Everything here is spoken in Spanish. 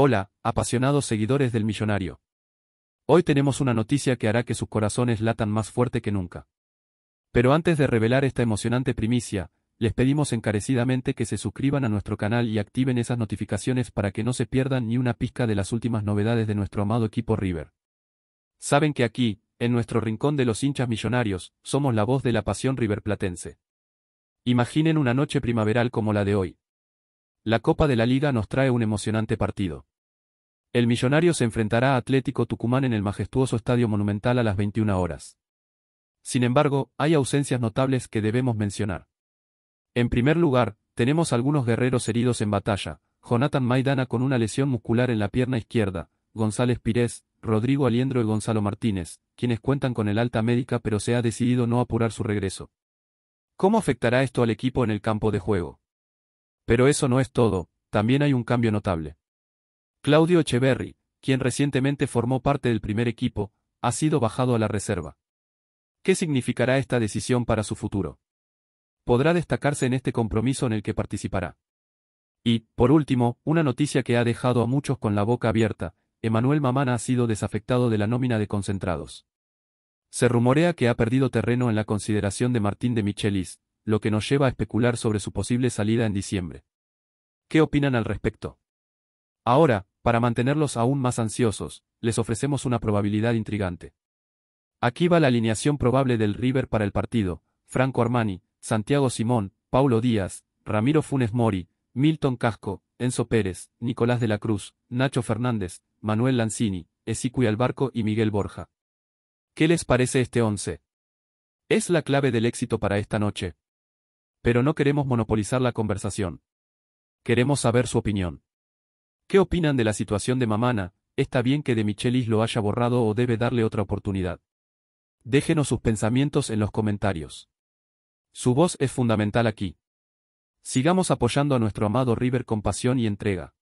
Hola, apasionados seguidores del millonario. Hoy tenemos una noticia que hará que sus corazones latan más fuerte que nunca. Pero antes de revelar esta emocionante primicia, les pedimos encarecidamente que se suscriban a nuestro canal y activen esas notificaciones para que no se pierdan ni una pizca de las últimas novedades de nuestro amado equipo River. Saben que aquí, en nuestro rincón de los hinchas millonarios, somos la voz de la pasión riverplatense. Imaginen una noche primaveral como la de hoy. La Copa de la Liga nos trae un emocionante partido. El millonario se enfrentará a Atlético Tucumán en el majestuoso Estadio Monumental a las 21 horas. Sin embargo, hay ausencias notables que debemos mencionar. En primer lugar, tenemos algunos guerreros heridos en batalla, Jonathan Maidana con una lesión muscular en la pierna izquierda, González Pires, Rodrigo Aliendro y Gonzalo Martínez, quienes cuentan con el alta médica pero se ha decidido no apurar su regreso. ¿Cómo afectará esto al equipo en el campo de juego? Pero eso no es todo, también hay un cambio notable. Claudio Echeverry, quien recientemente formó parte del primer equipo, ha sido bajado a la reserva. ¿Qué significará esta decisión para su futuro? Podrá destacarse en este compromiso en el que participará. Y, por último, una noticia que ha dejado a muchos con la boca abierta, Emanuel Mamana ha sido desafectado de la nómina de concentrados. Se rumorea que ha perdido terreno en la consideración de Martín de Michelis, lo que nos lleva a especular sobre su posible salida en diciembre. ¿Qué opinan al respecto? Ahora, para mantenerlos aún más ansiosos, les ofrecemos una probabilidad intrigante. Aquí va la alineación probable del River para el partido, Franco Armani, Santiago Simón, Paulo Díaz, Ramiro Funes Mori, Milton Casco, Enzo Pérez, Nicolás de la Cruz, Nacho Fernández, Manuel Lanzini, Ezequiel Barco y Miguel Borja. ¿Qué les parece este once? Es la clave del éxito para esta noche. Pero no queremos monopolizar la conversación. Queremos saber su opinión. ¿Qué opinan de la situación de Mamana? ¿Está bien que De Michelis lo haya borrado o debe darle otra oportunidad? Déjenos sus pensamientos en los comentarios. Su voz es fundamental aquí. Sigamos apoyando a nuestro amado River con pasión y entrega.